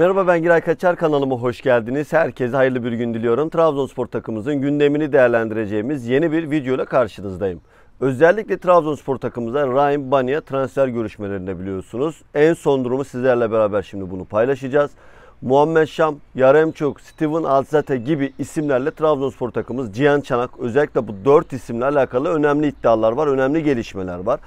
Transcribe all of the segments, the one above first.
Merhaba ben Giray Kaçar kanalıma hoş geldiniz. Herkese hayırlı bir gün diliyorum. Trabzonspor takımımızın gündemini değerlendireceğimiz yeni bir video ile karşınızdayım. Özellikle Trabzonspor takımımızdan Ryan Banya transfer görüşmelerinde biliyorsunuz. En son durumu sizlerle beraber şimdi bunu paylaşacağız. Muhammed Şam, Yaremçuk, Steven Alzate gibi isimlerle Trabzonspor takımımız Cihan Çanak özellikle bu dört isimle alakalı önemli iddialar var, önemli gelişmeler var.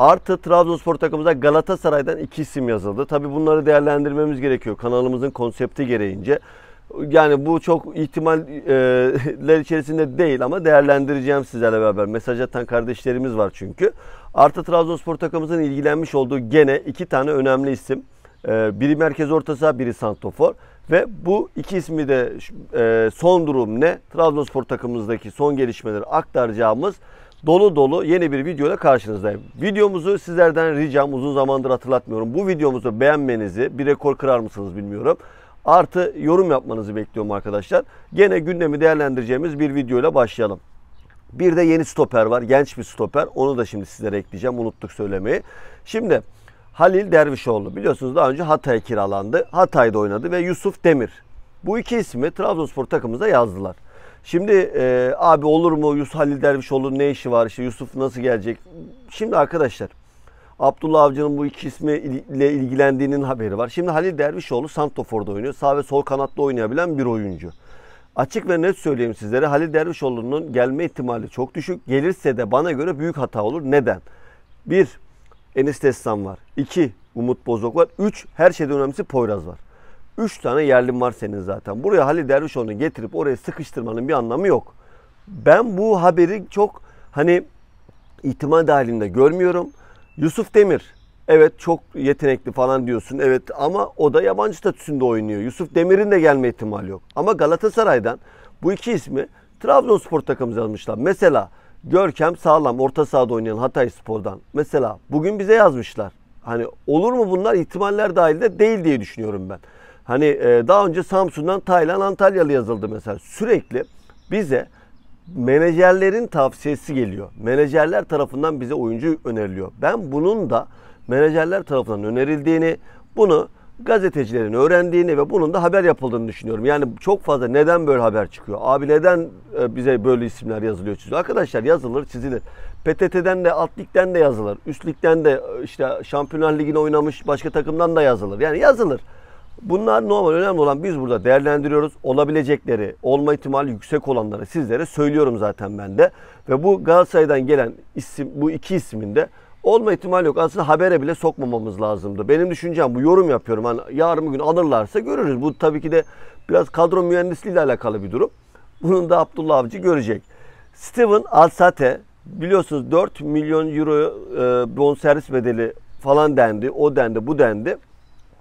Artı Trabzonspor takımımıza Galatasaray'dan iki isim yazıldı. Tabi bunları değerlendirmemiz gerekiyor kanalımızın konsepti gereğince. Yani bu çok ihtimaller e, içerisinde değil ama değerlendireceğim sizlerle beraber. Mesaj atan kardeşlerimiz var çünkü. Artı Trabzonspor takımımızın ilgilenmiş olduğu gene iki tane önemli isim. E, biri merkez orta saha, biri santofor. Ve bu iki ismi de e, son durum ne? Trabzonspor takımımızdaki son gelişmeleri aktaracağımız dolu dolu yeni bir videoyla karşınızdayım. Videomuzu sizlerden ricam uzun zamandır hatırlatmıyorum. Bu videomuzu beğenmenizi bir rekor kırar mısınız bilmiyorum. Artı yorum yapmanızı bekliyorum arkadaşlar. Gene gündemi değerlendireceğimiz bir videoyla başlayalım. Bir de yeni stoper var. Genç bir stoper. Onu da şimdi sizlere ekleyeceğim. Unuttuk söylemeyi. Şimdi Halil Dervişoğlu biliyorsunuz daha önce Hatay'a kiralandı. Hatay'da oynadı ve Yusuf Demir. Bu iki ismi Trabzonspor takımımıza yazdılar. Şimdi e, abi olur mu Yusuf Halil Dervişoğlu'nun ne işi var işte Yusuf nasıl gelecek? Şimdi arkadaşlar Abdullah Avcı'nın bu iki ismi ile ilgilendiğinin haberi var. Şimdi Halil Dervişoğlu Santofor'da oynuyor. Sağ ve sol kanatta oynayabilen bir oyuncu. Açık ve net söyleyeyim sizlere Halil Dervişoğlu'nun gelme ihtimali çok düşük. Gelirse de bana göre büyük hata olur. Neden? Bir, Enis Destan var. İki, Umut Bozok var. Üç, her şeyden önemlisi Poyraz var. 3 tane yerlin var senin zaten. Buraya Halil Dervişoğlu'nu getirip oraya sıkıştırmanın bir anlamı yok. Ben bu haberi çok hani ihtimal dahilinde görmüyorum. Yusuf Demir evet çok yetenekli falan diyorsun evet ama o da yabancı statüsünde oynuyor. Yusuf Demir'in de gelme ihtimali yok. Ama Galatasaray'dan bu iki ismi Trabzonspor takımımıza almışlar. Mesela Görkem sağlam orta sahada oynayan Hatay Spor'dan. Mesela bugün bize yazmışlar. Hani olur mu bunlar ihtimaller dahilinde değil diye düşünüyorum ben. Hani e, daha önce Samsun'dan Taylan Antalyalı yazıldı mesela. Sürekli bize menajerlerin tavsiyesi geliyor. Menajerler tarafından bize oyuncu öneriliyor. Ben bunun da menajerler tarafından önerildiğini, bunu gazetecilerin öğrendiğini ve bunun da haber yapıldığını düşünüyorum. Yani çok fazla neden böyle haber çıkıyor? Abi neden e, bize böyle isimler yazılıyor çiziliyor? Arkadaşlar yazılır çizilir. PTT'den de alt ligden de yazılır. Üst ligden de e, işte Şampiyonlar ligini oynamış başka takımdan da yazılır. Yani yazılır. Bunlar normal. Önemli olan biz burada değerlendiriyoruz. Olabilecekleri, olma ihtimali yüksek olanları sizlere söylüyorum zaten ben de. Ve bu Galatasaray'dan gelen isim, bu iki isminde olma ihtimali yok. Aslında habere bile sokmamamız lazımdı. Benim düşüncem bu yorum yapıyorum. Hani yarın bugün alırlarsa görürüz. Bu tabii ki de biraz kadro mühendisliği ile alakalı bir durum. Bunun da Abdullah Avcı görecek. Steven Alsate biliyorsunuz 4 milyon euro e, bonservis bedeli falan dendi. O dendi, bu dendi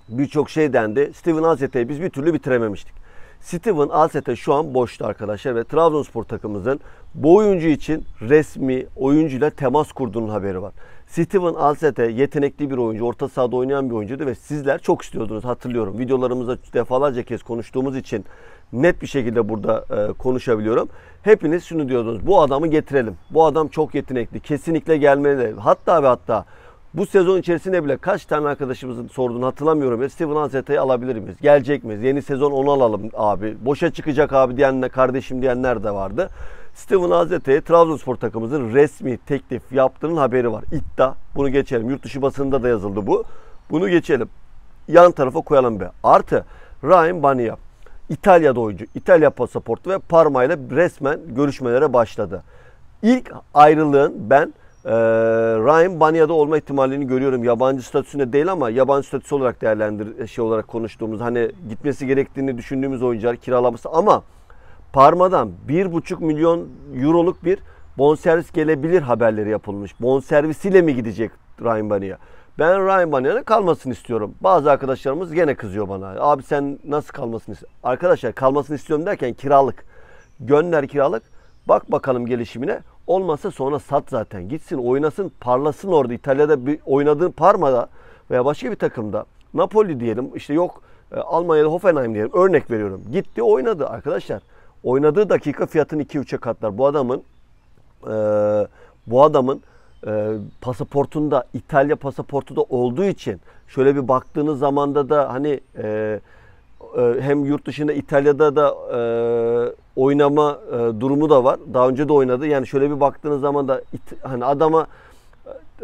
birçok şey dendi. Steven Alzete'yi biz bir türlü bitirememiştik. Steven Alzete şu an boştu arkadaşlar ve Trabzonspor takımımızın bu oyuncu için resmi oyuncuyla temas kurduğunun haberi var. Steven Alzete yetenekli bir oyuncu, orta sahada oynayan bir oyuncuydu ve sizler çok istiyordunuz hatırlıyorum. Videolarımızda defalarca kez konuştuğumuz için net bir şekilde burada e, konuşabiliyorum. Hepiniz şunu diyordunuz. Bu adamı getirelim. Bu adam çok yetenekli. Kesinlikle gelmeli. Hatta ve hatta bu sezon içerisinde bile kaç tane arkadaşımızın sorduğunu hatırlamıyorum. Ya, Steven Anseta'yı alabilir miyiz? Gelecek miyiz? Yeni sezon onu alalım abi. Boşa çıkacak abi diyenler, kardeşim diyenler de vardı. Steven Hazretleri Trabzonspor takımımızın resmi teklif yaptığının haberi var. İddia. Bunu geçelim. Yurt dışı basında da yazıldı bu. Bunu geçelim. Yan tarafa koyalım be. Artı Ryan Bania. İtalya'da oyuncu. İtalya pasaportu ve Parma ile resmen görüşmelere başladı. İlk ayrılığın ben ee, Ryan Banya'da olma ihtimalini görüyorum. Yabancı statüsünde değil ama yabancı statüsü olarak değerlendir e, şey olarak konuştuğumuz hani gitmesi gerektiğini düşündüğümüz oyuncular kiralaması ama Parma'dan 1,5 milyon euroluk bir bonservis gelebilir haberleri yapılmış. Bonservisiyle mi gidecek Ryan Banya? Ben Ryan Banya'nın kalmasını istiyorum. Bazı arkadaşlarımız gene kızıyor bana. Abi sen nasıl kalmasını istiyorsun? Arkadaşlar kalmasını istiyorum derken kiralık. Gönder kiralık. Bak bakalım gelişimine. Olmazsa sonra sat zaten. Gitsin oynasın parlasın orada. İtalya'da bir oynadığı Parma'da veya başka bir takımda. Napoli diyelim işte yok e, Almanya'da Hoffenheim diyelim örnek veriyorum. Gitti oynadı arkadaşlar. Oynadığı dakika fiyatını 2-3'e katlar. Bu adamın e, bu adamın e, pasaportunda İtalya pasaportu da olduğu için şöyle bir baktığınız zamanda da hani e, e, hem yurt dışında İtalya'da da e, oynama e, durumu da var. Daha önce de oynadı. Yani şöyle bir baktığınız zaman da it, hani adama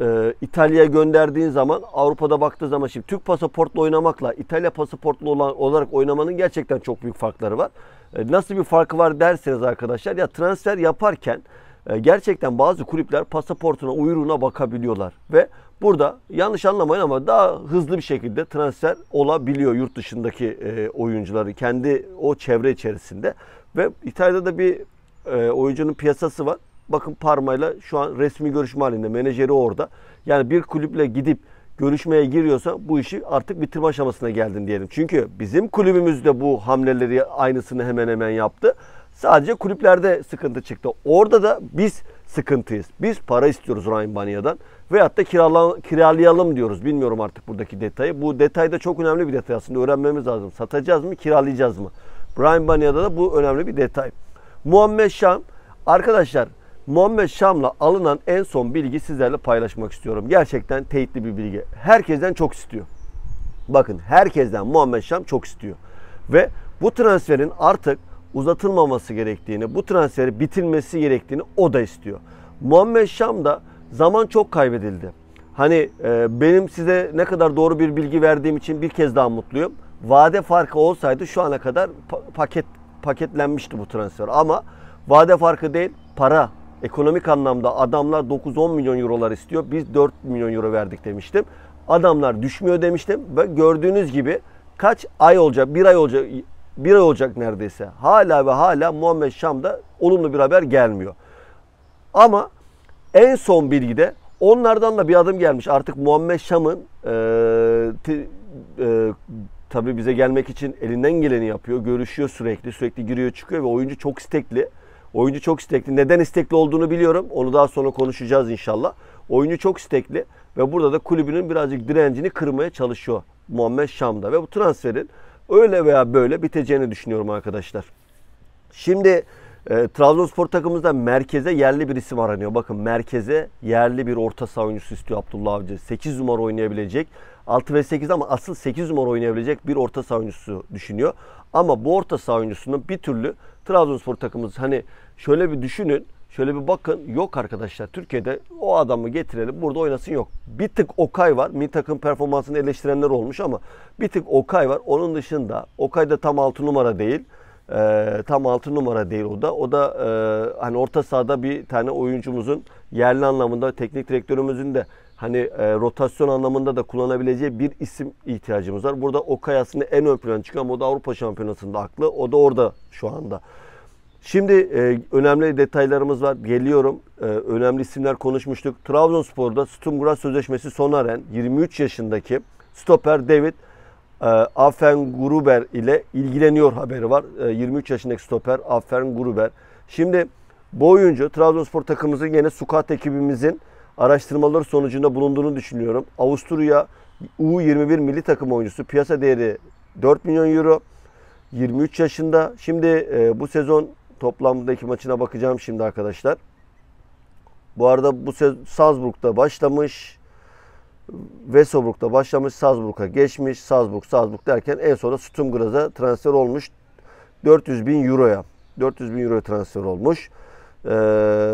e, İtalya'ya gönderdiğin zaman Avrupa'da baktığı zaman şimdi Türk pasaportla oynamakla İtalya pasaportlu olan olarak oynamanın gerçekten çok büyük farkları var. E, nasıl bir farkı var derseniz arkadaşlar ya transfer yaparken e, gerçekten bazı kulüpler pasaportuna uyruğuna bakabiliyorlar ve burada yanlış anlamayın ama daha hızlı bir şekilde transfer olabiliyor yurt dışındaki e, oyuncuları kendi o çevre içerisinde. Ve İtalya'da da bir e, oyuncunun piyasası var. Bakın Parma'yla şu an resmi görüşme halinde. Menajeri orada. Yani bir kulüple gidip görüşmeye giriyorsa bu işi artık bitirme aşamasına geldin diyelim. Çünkü bizim kulübümüz de bu hamleleri aynısını hemen hemen yaptı. Sadece kulüplerde sıkıntı çıktı. Orada da biz sıkıntıyız. Biz para istiyoruz Ryan Banya'dan. Veyahut da kiralayalım diyoruz. Bilmiyorum artık buradaki detayı. Bu detay da çok önemli bir detay aslında. Öğrenmemiz lazım. Satacağız mı, kiralayacağız mı? Brian Banya'da da bu önemli bir detay. Muhammed Şam arkadaşlar Muhammed Şam'la alınan en son bilgi sizlerle paylaşmak istiyorum. Gerçekten teyitli bir bilgi. Herkesten çok istiyor. Bakın herkesten Muhammed Şam çok istiyor. Ve bu transferin artık uzatılmaması gerektiğini, bu transferi bitilmesi gerektiğini o da istiyor. Muhammed Şam da zaman çok kaybedildi. Hani e, benim size ne kadar doğru bir bilgi verdiğim için bir kez daha mutluyum. Vade farkı olsaydı şu ana kadar paket paketlenmişti bu transfer ama vade farkı değil para ekonomik anlamda adamlar 9-10 milyon eurolar istiyor. Biz 4 milyon euro verdik demiştim. Adamlar düşmüyor demiştim ve gördüğünüz gibi kaç ay olacak? Bir ay olacak. Bir ay olacak neredeyse. Hala ve hala Muhammed Şam'da olumlu bir haber gelmiyor. Ama en son bilgide onlardan da bir adım gelmiş. Artık Muhammed Şam'ın e, e, tabii bize gelmek için elinden geleni yapıyor. Görüşüyor sürekli. Sürekli giriyor çıkıyor ve oyuncu çok istekli. Oyuncu çok istekli. Neden istekli olduğunu biliyorum. Onu daha sonra konuşacağız inşallah. Oyuncu çok istekli ve burada da kulübünün birazcık direncini kırmaya çalışıyor Muhammed Şam'da. Ve bu transferin öyle veya böyle biteceğini düşünüyorum arkadaşlar. Şimdi e, Trabzonspor takımımızda merkeze yerli bir isim aranıyor. Bakın merkeze yerli bir orta saha oyuncusu istiyor Abdullah Avcı. 8 numara oynayabilecek 6 ve 8 ama asıl 8 numara oynayabilecek bir orta saha oyuncusu düşünüyor. Ama bu orta saha oyuncusunun bir türlü Trabzonspor takımımız hani şöyle bir düşünün. Şöyle bir bakın yok arkadaşlar Türkiye'de o adamı getirelim burada oynasın yok. Bir tık Okay var. Milli takım performansını eleştirenler olmuş ama bir tık Okay var. Onun dışında Okay da tam 6 numara değil. Ee, tam 6 numara değil o da. O da e, hani orta sahada bir tane oyuncumuzun yerli anlamında teknik direktörümüzün de hani e, rotasyon anlamında da kullanabileceği bir isim ihtiyacımız var. Burada Okay aslında en ön plana çıkan o da Avrupa Şampiyonası'nda aklı. O da orada şu anda. Şimdi e, önemli detaylarımız var. Geliyorum. E, önemli isimler konuşmuştuk. Trabzonspor'da Stumgras sözleşmesi sona eren 23 yaşındaki stoper David e, Afen Gruber ile ilgileniyor haberi var. E, 23 yaşındaki stoper Afen Gruber. Şimdi bu oyuncu Trabzonspor takımımızın yine Sukat ekibimizin araştırmalar sonucunda bulunduğunu düşünüyorum. Avusturya U21 milli takım oyuncusu piyasa değeri 4 milyon euro. 23 yaşında. Şimdi e, bu sezon toplamdaki maçına bakacağım şimdi arkadaşlar. Bu arada bu sezon Salzburg'da başlamış. Wesobruk'ta başlamış. Salzburg'a geçmiş. Salzburg, Salzburg derken en sonra Stumgraz'a transfer olmuş. 400 bin euroya. 400 bin euro transfer olmuş. Ee,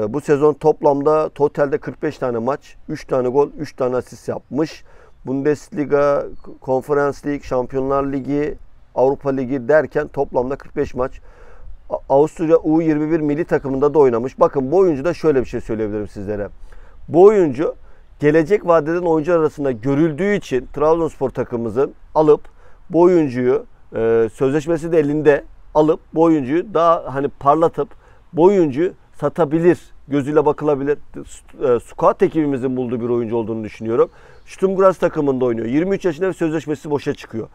bu sezon toplamda totalde 45 tane maç, 3 tane gol, 3 tane asist yapmış. Bundesliga, Konferans Lig, Şampiyonlar Ligi, Avrupa Ligi derken toplamda 45 maç. Avusturya U21 milli takımında da oynamış. Bakın bu oyuncu da şöyle bir şey söyleyebilirim sizlere. Bu oyuncu gelecek vadeden oyuncu arasında görüldüğü için Trabzonspor takımımızın alıp bu oyuncuyu e, sözleşmesi de elinde alıp bu oyuncuyu daha hani parlatıp bu oyuncuyu satabilir gözüyle bakılabilir. E, squat ekibimizin bulduğu bir oyuncu olduğunu düşünüyorum. Stuttgart takımında oynuyor. 23 yaşında ve sözleşmesi boşa çıkıyor.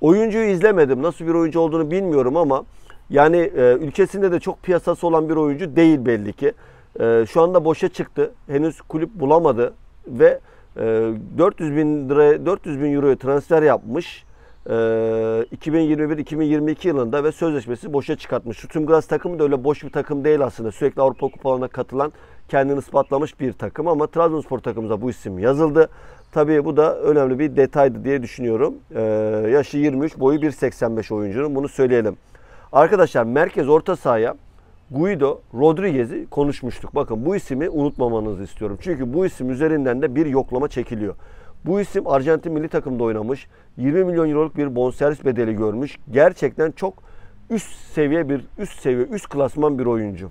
Oyuncuyu izlemedim. Nasıl bir oyuncu olduğunu bilmiyorum ama yani e, ülkesinde de çok piyasası olan bir oyuncu değil belli ki. E, şu anda boşa çıktı. Henüz kulüp bulamadı ve e, 400 bin lira 400 bin euroya transfer yapmış 2021-2022 ee, yılında ve sözleşmesi boşa çıkartmış. Şu Tümgaz takımı da öyle boş bir takım değil aslında. Sürekli Avrupa Kupalarına katılan, kendini ispatlamış bir takım ama Trabzonspor takımıza bu isim yazıldı. Tabii bu da önemli bir detaydı diye düşünüyorum. Ee, yaşı 23, boyu 1.85 oyuncunun bunu söyleyelim. Arkadaşlar merkez orta sahaya Guido Rodriguez'i konuşmuştuk. Bakın bu ismi unutmamanızı istiyorum. Çünkü bu isim üzerinden de bir yoklama çekiliyor. Bu isim Arjantin milli takımda oynamış. 20 milyon euroluk bir bonservis bedeli görmüş. Gerçekten çok üst seviye bir üst seviye üst klasman bir oyuncu.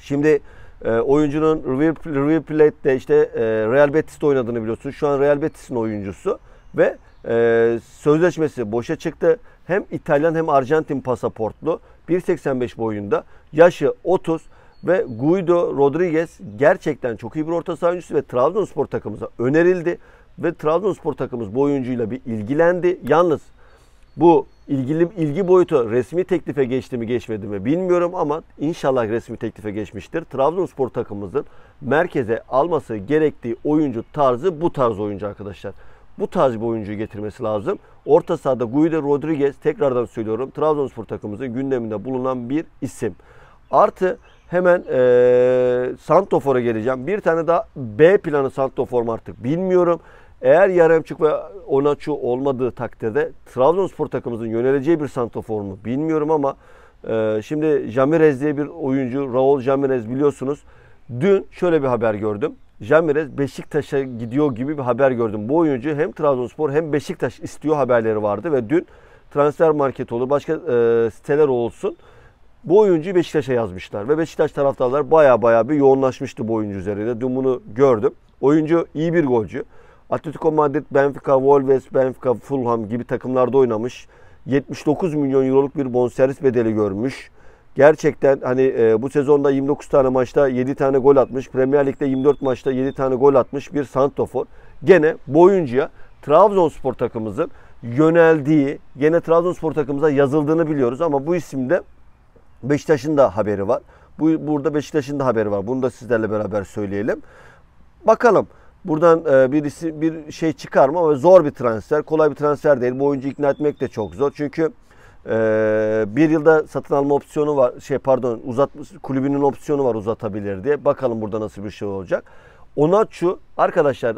Şimdi e, oyuncunun River Plate'de işte e, Real Betis'te oynadığını biliyorsun. Şu an Real Betis'in oyuncusu ve e, sözleşmesi boşa çıktı. Hem İtalyan hem Arjantin pasaportlu. 1.85 boyunda. Yaşı 30 ve Guido Rodriguez gerçekten çok iyi bir orta saha oyuncusu ve Trabzonspor takımıza önerildi ve Trabzonspor takımımız bu oyuncuyla bir ilgilendi. Yalnız bu ilgili ilgi boyutu resmi teklife geçti mi geçmedi mi bilmiyorum ama inşallah resmi teklife geçmiştir. Trabzonspor takımımızın merkeze alması gerektiği oyuncu tarzı bu tarz oyuncu arkadaşlar. Bu tarz bir oyuncu getirmesi lazım. Orta sahada Guido Rodriguez tekrardan söylüyorum Trabzonspor takımımızın gündeminde bulunan bir isim. Artı hemen ee, Santofor'a geleceğim. Bir tane daha B planı Santofor mu artık bilmiyorum. Eğer Yaremçuk ve Onaçu olmadığı takdirde Trabzonspor takımımızın yöneleceği bir santrafor mu bilmiyorum ama e, şimdi Jamirez diye bir oyuncu Raul Jamirez biliyorsunuz. Dün şöyle bir haber gördüm. Jamirez Beşiktaş'a gidiyor gibi bir haber gördüm. Bu oyuncu hem Trabzonspor hem Beşiktaş istiyor haberleri vardı ve dün transfer market olur başka e, siteler olsun. Bu oyuncuyu Beşiktaş'a yazmışlar ve Beşiktaş taraftarlar baya baya bir yoğunlaşmıştı bu oyuncu üzerinde. Dün bunu gördüm. Oyuncu iyi bir golcü. Atletico Madrid, Benfica, Wolves, Benfica, Fulham gibi takımlarda oynamış. 79 milyon euroluk bir bonservis bedeli görmüş. Gerçekten hani e, bu sezonda 29 tane maçta 7 tane gol atmış. Premier Lig'de 24 maçta 7 tane gol atmış bir santofor. Gene bu oyuncuya Trabzonspor takımımızın yöneldiği, gene Trabzonspor takımımıza yazıldığını biliyoruz ama bu isimde Beşiktaş'ın da haberi var. Bu burada Beşiktaş'ın da haberi var. Bunu da sizlerle beraber söyleyelim. Bakalım Buradan e, birisi bir şey çıkar mı ama zor bir transfer. Kolay bir transfer değil. Bu oyuncu ikna etmek de çok zor. Çünkü e, bir yılda satın alma opsiyonu var. Şey pardon, uzat kulübünün opsiyonu var uzatabilir diye. Bakalım burada nasıl bir şey olacak. Onaçu arkadaşlar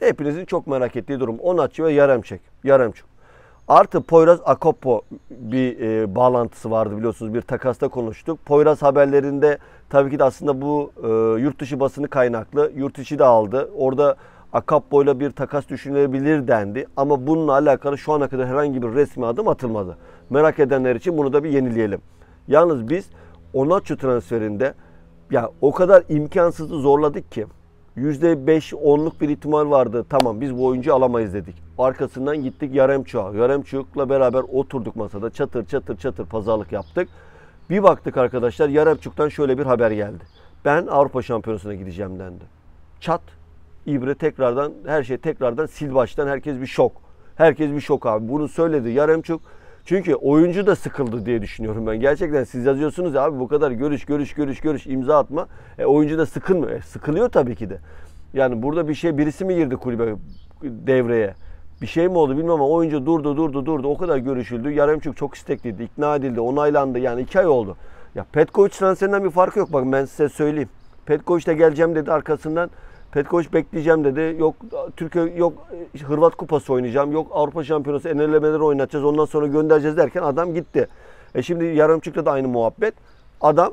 hepinizin çok merak ettiği durum. Onaçu ve Yaremçek. Yaremçuk. Artı Poyraz Akopo bir e, bağlantısı vardı biliyorsunuz. Bir takasta konuştuk. Poyraz haberlerinde tabii ki de aslında bu e, yurt dışı basını kaynaklı. Yurt içi de aldı. Orada Akapo ile bir takas düşünülebilir dendi. Ama bununla alakalı şu ana kadar herhangi bir resmi adım atılmadı. Merak edenler için bunu da bir yenileyelim. Yalnız biz Onaçu transferinde ya o kadar imkansızı zorladık ki %5-10'luk bir ihtimal vardı. Tamam biz bu oyuncuyu alamayız dedik. Arkasından gittik Yaremçuk'a. Yaremçuk'la beraber oturduk masada çatır çatır çatır pazarlık yaptık. Bir baktık arkadaşlar Yaremçuk'tan şöyle bir haber geldi. Ben Avrupa Şampiyonası'na gideceğim dendi. Çat, İbre tekrardan her şey tekrardan sil baştan herkes bir şok. Herkes bir şok abi. Bunu söyledi Yaremçuk. Çünkü oyuncu da sıkıldı diye düşünüyorum ben. Gerçekten siz yazıyorsunuz ya abi bu kadar görüş görüş görüş görüş imza atma. E, oyuncu da sıkılmıyor. E, sıkılıyor tabii ki de. Yani burada bir şey birisi mi girdi kulübe devreye? Bir şey mi oldu bilmiyorum ama oyuncu durdu durdu durdu. O kadar görüşüldü. Yaremçuk çok istekliydi. ikna edildi. Onaylandı. Yani iki ay oldu. Ya Petkovic transferinden bir farkı yok. Bak ben size söyleyeyim. Petkovic de geleceğim dedi arkasından. Petkovic bekleyeceğim dedi. Yok Türkiye yok Hırvat Kupası oynayacağım. Yok Avrupa Şampiyonası enelemeleri oynatacağız. Ondan sonra göndereceğiz derken adam gitti. E şimdi Yarımçık'ta da aynı muhabbet. Adam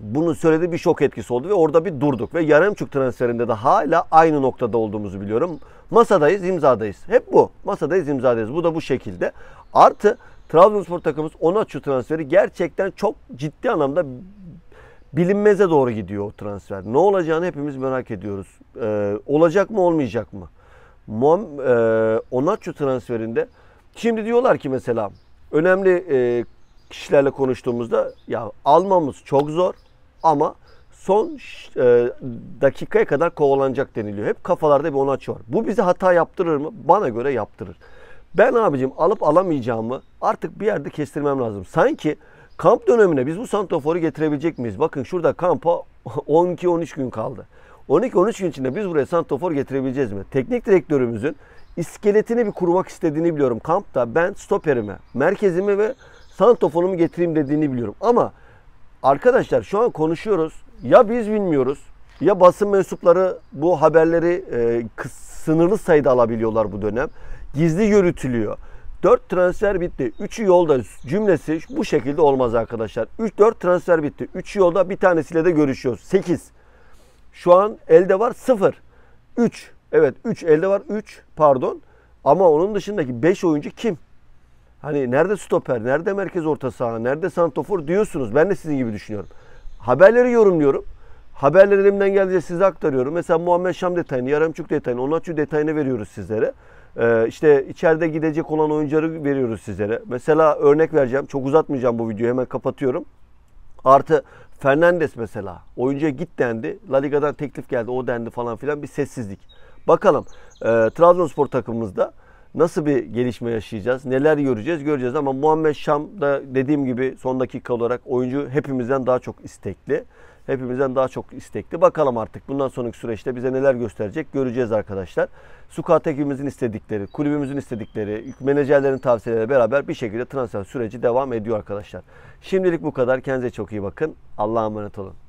bunu söyledi bir şok etkisi oldu ve orada bir durduk. Ve Yarımçık transferinde de hala aynı noktada olduğumuzu biliyorum. Masadayız, imzadayız. Hep bu. Masadayız, imzadayız. Bu da bu şekilde. Artı Trabzonspor takımımız Onaçu transferi gerçekten çok ciddi anlamda bilinmeze doğru gidiyor o transfer. Ne olacağını hepimiz merak ediyoruz. Ee, olacak mı olmayacak mı? Muam, e, Onaço transferinde şimdi diyorlar ki mesela önemli e, kişilerle konuştuğumuzda ya almamız çok zor ama son e, dakikaya kadar kovalanacak deniliyor. Hep kafalarda bir Onaço var. Bu bize hata yaptırır mı? Bana göre yaptırır. Ben abicim alıp alamayacağımı artık bir yerde kestirmem lazım. Sanki Kamp dönemine biz bu santraforu getirebilecek miyiz? Bakın şurada kampa 12-13 gün kaldı. 12-13 gün içinde biz buraya santrafor getirebileceğiz mi? Teknik direktörümüzün iskeletini bir kurmak istediğini biliyorum. Kampta ben stoperimi, merkezimi ve santraforumu getireyim dediğini biliyorum. Ama arkadaşlar şu an konuşuyoruz. Ya biz bilmiyoruz ya basın mensupları bu haberleri e, sınırlı sayıda alabiliyorlar bu dönem. Gizli yürütülüyor. 4 transfer bitti. 3'ü yolda cümlesi bu şekilde olmaz arkadaşlar. 3 4 transfer bitti. 3'ü yolda bir tanesiyle de görüşüyoruz. 8. Şu an elde var 0. 3. Evet 3 elde var 3 pardon. Ama onun dışındaki 5 oyuncu kim? Hani nerede stoper, nerede merkez orta saha, nerede santofor diyorsunuz. Ben de sizin gibi düşünüyorum. Haberleri yorumluyorum. haberlerimden elimden geldiğince size aktarıyorum. Mesela Muhammed Şam detayını, Yaramçuk detayını, Onatçı detayını veriyoruz sizlere. Ee, işte içeride gidecek olan oyuncuları veriyoruz sizlere. Mesela örnek vereceğim. Çok uzatmayacağım bu videoyu. Hemen kapatıyorum. Artı Fernandes mesela. Oyuncuya git dendi. La Liga'dan teklif geldi. O dendi falan filan. Bir sessizlik. Bakalım e, Trabzonspor takımımızda nasıl bir gelişme yaşayacağız? Neler göreceğiz? Göreceğiz ama Muhammed Şam da dediğim gibi son dakika olarak oyuncu hepimizden daha çok istekli hepimizden daha çok istekli. Bakalım artık bundan sonraki süreçte bize neler gösterecek göreceğiz arkadaşlar. Squat ekibimizin istedikleri, kulübümüzün istedikleri, menajerlerin tavsiyeleriyle beraber bir şekilde transfer süreci devam ediyor arkadaşlar. Şimdilik bu kadar. Kendinize çok iyi bakın. Allah'a emanet olun.